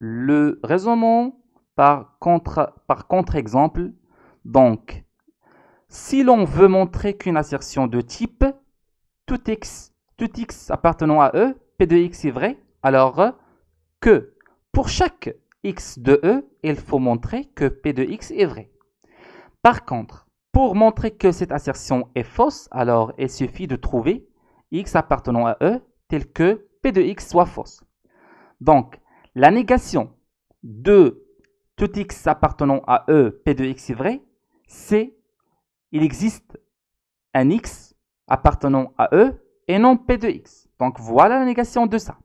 Le raisonnement par contre-exemple, par contre donc, si l'on veut montrer qu'une assertion de type tout x, tout x appartenant à E, P de x est vrai, alors que pour chaque x de E, il faut montrer que P de x est vrai. Par contre, pour montrer que cette assertion est fausse, alors il suffit de trouver x appartenant à E tel que P de x soit fausse. Donc, la négation de tout x appartenant à E, P de x est vrai, c'est il existe un x appartenant à E et non P de x. Donc voilà la négation de ça.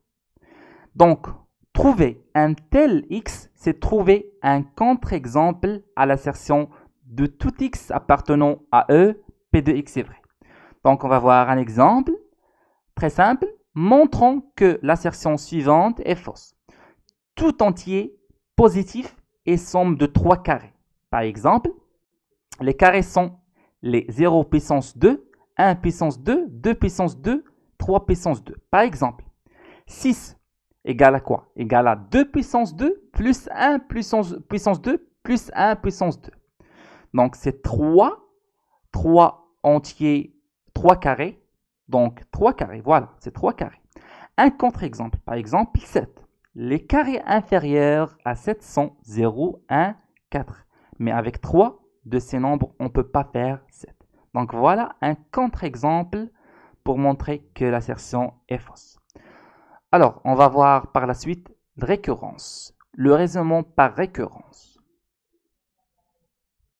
Donc, trouver un tel x, c'est trouver un contre-exemple à l'assertion de tout x appartenant à E, P de x est vrai. Donc on va voir un exemple très simple montrant que l'assertion suivante est fausse tout entier positif et somme de trois carrés. Par exemple, les carrés sont les 0 puissance 2, 1 puissance 2, 2 puissance 2, 3 puissance 2. Par exemple, 6 égale à quoi Égale à 2 puissance 2 plus 1 puissance, puissance 2 plus 1 puissance 2. Donc c'est 3, 3 entiers, 3 carrés. Donc 3 carrés, voilà, c'est 3 carrés. Un contre-exemple, par exemple 7. Les carrés inférieurs à 7 sont 0, 1, 4. Mais avec 3 de ces nombres, on ne peut pas faire 7. Donc voilà un contre-exemple pour montrer que l'assertion est fausse. Alors, on va voir par la suite récurrence. Le raisonnement par récurrence.